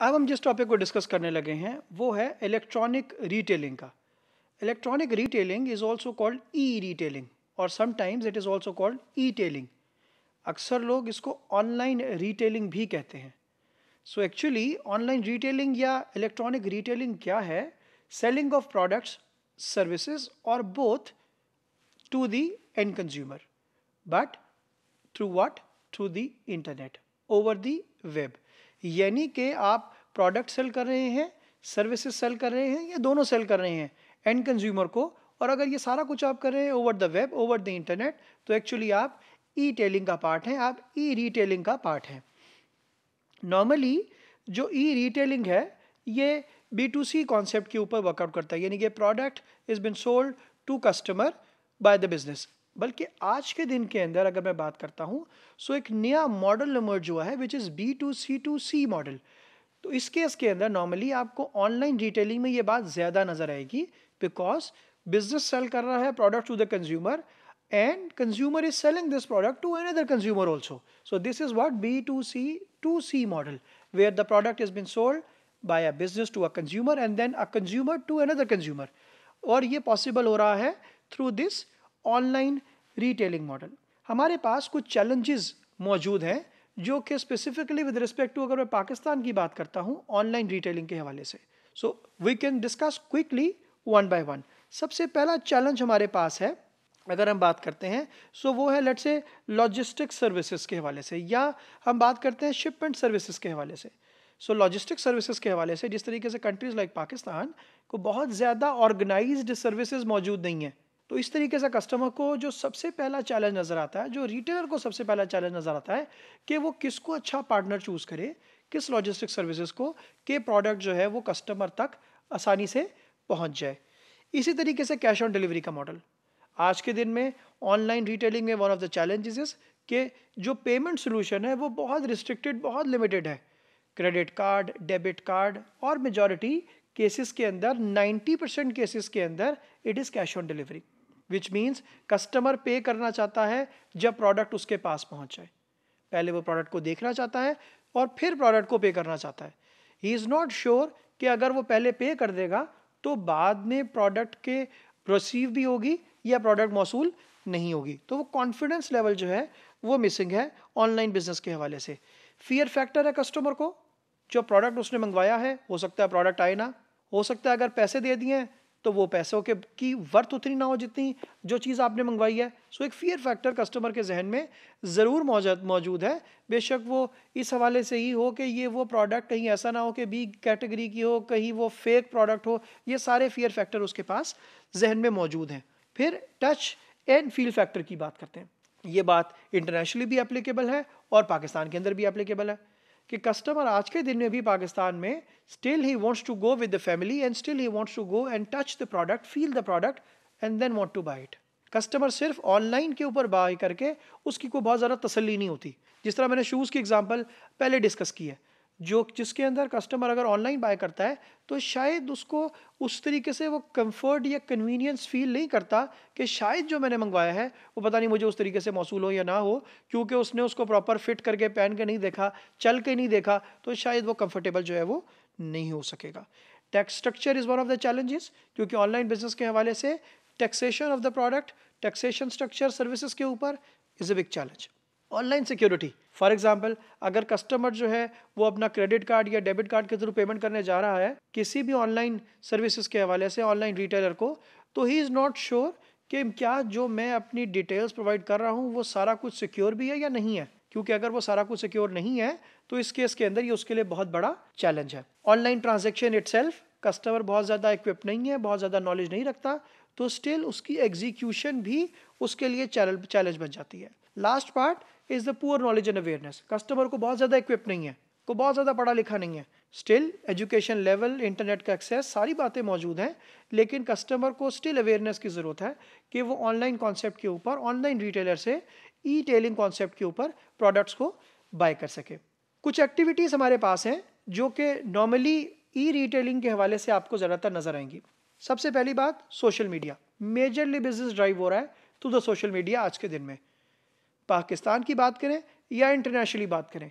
अब हम जिस टॉपिक को डिस्कस करने लगे हैं वो है इलेक्ट्रॉनिक रिटेलिंग का electronic retailing is also called E retailing और sometimes it is also called E tailing अक्सर लोग इसको ऑनलाइन रिटेलिंग भी कहते हैं सो एक्चुअली ऑनलाइन रिटेलिंग या इलेक्ट्रॉनिक रिटेलिंग क्या है सेलिंग ऑफ प्रोडक्ट्स सर्विसेज और both to the end consumer but through what through the internet over the web यानी कि आप प्रोडक्ट सेल कर रहे हैं सर्विसेज सेल कर रहे हैं या दोनों सेल कर रहे हैं एंड कंज्यूमर को और अगर ये सारा कुछ आप कर रहे हैं over the web over the internet तो एक्चुअली आप ई टेलिंग का पार्ट हैं आप ई रिटेलिंग का पार्ट हैं नॉर्मली जो ई रिटेलिंग है ये बी टू सी कॉन्सेप्ट के ऊपर वर्कआउट करता है यानी कि product is been sold to customer by the business बल्कि आज के दिन के अंदर अगर मैं बात करता हूँ सो एक नया मॉडल नंबर जो है which is B to C to C model तो इस केस के अंदर नॉर्मली आपको ऑनलाइन डिटेलिंग में ये बात ज़्यादा नज़र आएगी बिकॉज बिजनेस सेल कर रहा है product to the consumer and consumer is selling this product to another consumer also so this is what B to C to C model where the product is been sold by a business to a consumer and then a consumer to another consumer और ये possible हो रहा है through this online retailing model हमारे पास कुछ challenges मौजूद हैं जो कि स्पेसिफिकली विद रिस्पेक्ट टू अगर मैं पाकिस्तान की बात करता हूँ ऑनलाइन रिटेलिंग के हवाले से so we can discuss quickly one by one सबसे पहला चैलेंज हमारे पास है अगर हम बात करते हैं सो वो है लेट से लॉजिस्टिक सर्विसेज के हवाले से या हम बात करते हैं शिपमेंट सर्विसेज के हवाले से सो लॉजिस्टिक सर्विसेज के हवाले से जिस तरीके से कंट्रीज़ लाइक पाकिस्तान को बहुत ज़्यादा ऑर्गेनाइज्ड सर्विसेज मौजूद नहीं है तो इस तरीके से कस्टमर को जो सबसे पहला चैलेंज नज़र आता है जो रिटेलर को सबसे पहला चैलेंज नज़र आता है कि वो किसको अच्छा पार्टनर चूज़ करे किस लॉजिस्टिक सर्विसेज को के प्रोडक्ट जो है वो कस्टमर तक आसानी से पहुंच जाए इसी तरीके से कैश ऑन डिलीवरी का मॉडल आज के दिन में ऑनलाइन रिटेलिंग में वन ऑफ द चैलेंजेस के जो पेमेंट सोल्यूशन है वो बहुत रिस्ट्रिक्टेड बहुत लिमिटेड है क्रेडिट कार्ड डेबिट कार्ड और मेजॉरिटी केसेस के अंदर 90 परसेंट केसेस के अंदर it is cash on delivery which means customer pay करना चाहता है जब प्रोडक्ट उसके पास पहुँच जाए पहले वो प्रोडक्ट को देखना चाहता है और फिर प्रोडक्ट को पे करना चाहता है ही इज़ नॉट श्योर कि अगर वो पहले पे कर देगा तो बाद में प्रोडक्ट के रिसीव भी होगी या प्रोडक्ट मौसू नहीं होगी तो वो कॉन्फिडेंस लेवल जो है वो मिसिंग है ऑनलाइन बिजनेस के हवाले से फियर फैक्टर है कस्टमर को जो प्रोडक्ट उसने मंगवाया है हो सकता है प्रोडक्ट आए ना हो सकता है अगर पैसे दे दिए हैं तो वो पैसों के की वर्थ उतनी ना हो जितनी जो चीज़ आपने मंगवाई है सो एक फियर फैक्टर कस्टमर के जहन में ज़रूर मौजूद मौजूद है बेशक वो इस हवाले से ही हो कि ये वो प्रोडक्ट कहीं ऐसा ना हो कि बी कैटेगरी की हो कहीं वो फेक प्रोडक्ट हो ये सारे फियर फैक्टर उसके पास जहन में मौजूद हैं फिर टच एंड फील फैक्टर की बात करते हैं ये बात इंटरनेशनली भी एप्लीकेबल है और पाकिस्तान के अंदर भी अप्लीकेबल है कि कस्टमर आज के दिन में भी पाकिस्तान में still he wants to go with the family and still he wants to go and touch the product feel the product and then want to buy it customer सिर्फ ऑनलाइन के ऊपर बाय करके उसकी कोई बहुत ज़्यादा तसली नहीं होती जिस तरह मैंने शूज़ की एग्जाम्पल पहले डिस्कस की है जो जिसके अंदर कस्टमर अगर ऑनलाइन बाय करता है तो शायद उसको उस तरीके से वो कंफर्ट या कन्वीनियंस फील नहीं करता कि शायद जो मैंने मंगवाया है वो पता नहीं मुझे उस तरीके से मौसू हो या ना हो क्योंकि उसने उसको प्रॉपर फिट करके पहन के नहीं देखा चल के नहीं देखा तो शायद वो कम्फर्टेबल जो है वो नहीं हो सकेगा tax structure is one of the challenges क्योंकि ऑनलाइन बिजनेस के हवाले से taxation of the product taxation structure services के ऊपर is a big challenge online security for example अगर कस्टमर जो है वो अपना क्रेडिट कार्ड या डेबिट कार्ड के थ्रू पेमेंट करने जा रहा है किसी भी ऑनलाइन सर्विसेज के हवाले से ऑनलाइन रिटेलर को तो ही इज़ नॉट श्योर कि क्या जो मैं अपनी डिटेल्स प्रोवाइड कर रहा हूँ वो सारा कुछ सिक्योर भी है या नहीं है क्योंकि अगर वो सारा कुछ सिक्योर नहीं है तो इस केस के अंदर ये उसके लिए बहुत बड़ा चैलेंज है ऑनलाइन ट्रांजेक्शन इट कस्टमर बहुत ज़्यादा इक्विप नहीं है बहुत ज़्यादा नॉलेज नहीं रखता तो स्टिल उसकी एग्जीक्यूशन भी उसके लिए चैलेंज बन जाती है last part is the poor knowledge and awareness customer को बहुत ज़्यादा इक्विप नहीं है को बहुत ज़्यादा पढ़ा लिखा नहीं है स्टिल एजुकेशन लेवल इंटरनेट का एक्सेस सारी बातें मौजूद हैं लेकिन कस्टमर को स्टिल अवेयरनेस की ज़रूरत है कि वो ऑनलाइन कॉन्सेप्ट के ऊपर ऑनलाइन रिटेलर से ई टेलिंग कॉन्सेप्ट के ऊपर प्रोडक्ट्स को बाय कर सके कुछ एक्टिविटीज़ हमारे पास हैं जो कि नॉर्मली ई रिटेलिंग के हवाले से आपको ज़्यादातर नज़र आएंगी सबसे पहली बात social media majorly business drive हो रहा है टू द सोशल मीडिया आज के दिन में पाकिस्तान की बात करें या इंटरनेशनली बात करें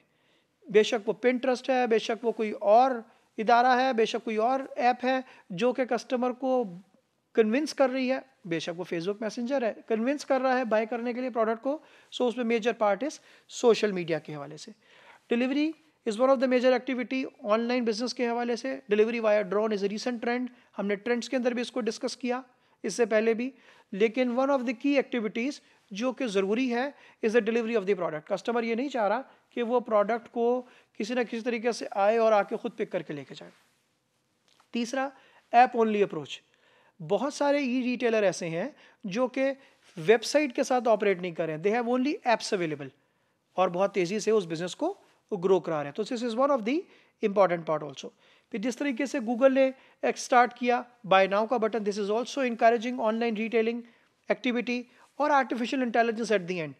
बेशक वो पिन ट्रस्ट है बेशक वो कोई और इदारा है बेशक कोई और ऐप है जो कि कस्टमर को कन्विंस कर रही है बेशक वो फेसबुक मैसेंजर है कन्विंस कर रहा है बाय करने के लिए प्रोडक्ट को सो उसमें मेजर पार्ट इस सोशल मीडिया के हवाले से delivery is one of the major activity online business के हवाले से delivery via drone is recent trend हमने ट्रेंड्स के अंदर भी इसको डिस्कस किया इससे पहले भी लेकिन one of the key activities जो कि ज़रूरी है is the delivery of the product customer ये नहीं चाह रहा कि वो प्रोडक्ट को किसी ना किसी तरीके से आए और आके ख़ुद पिक करके लेके जाए तीसरा ऐप ओनली अप्रोच बहुत सारे ई रिटेलर ऐसे हैं जो कि वेबसाइट के साथ ऑपरेट नहीं कर रहे हैं they have only apps available और बहुत तेज़ी से उस बिज़नेस को वो ग्रो करा रहे हैं तो this is one of the important part also फिर जिस तरीके से गूगल ने एक स्टार्ट किया बाय नाउ का button this is also encouraging online retailing activity और artificial intelligence at the end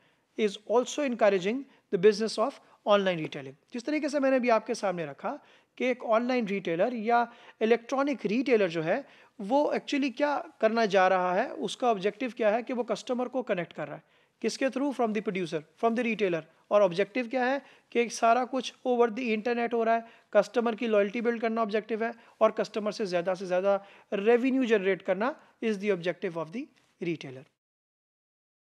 is also encouraging the business of online retailing जिस तरीके से मैंने भी आपके सामने रखा कि एक ऑनलाइन रिटेलर या इलेक्ट्रॉनिक रिटेलर जो है वो एक्चुअली क्या करना जा रहा है उसका ऑब्जेक्टिव क्या है कि वो कस्टमर को कनेक्ट कर रहा है किसके through from the producer from the retailer और ऑब्जेक्टिव क्या है कि सारा कुछ ओवर द इंटरनेट हो रहा है कस्टमर की लॉयल्टी बिल्ड करना ऑब्जेक्टिव है और कस्टमर से ज़्यादा से ज़्यादा रेवेन्यू जनरेट करना is the objective of the retailer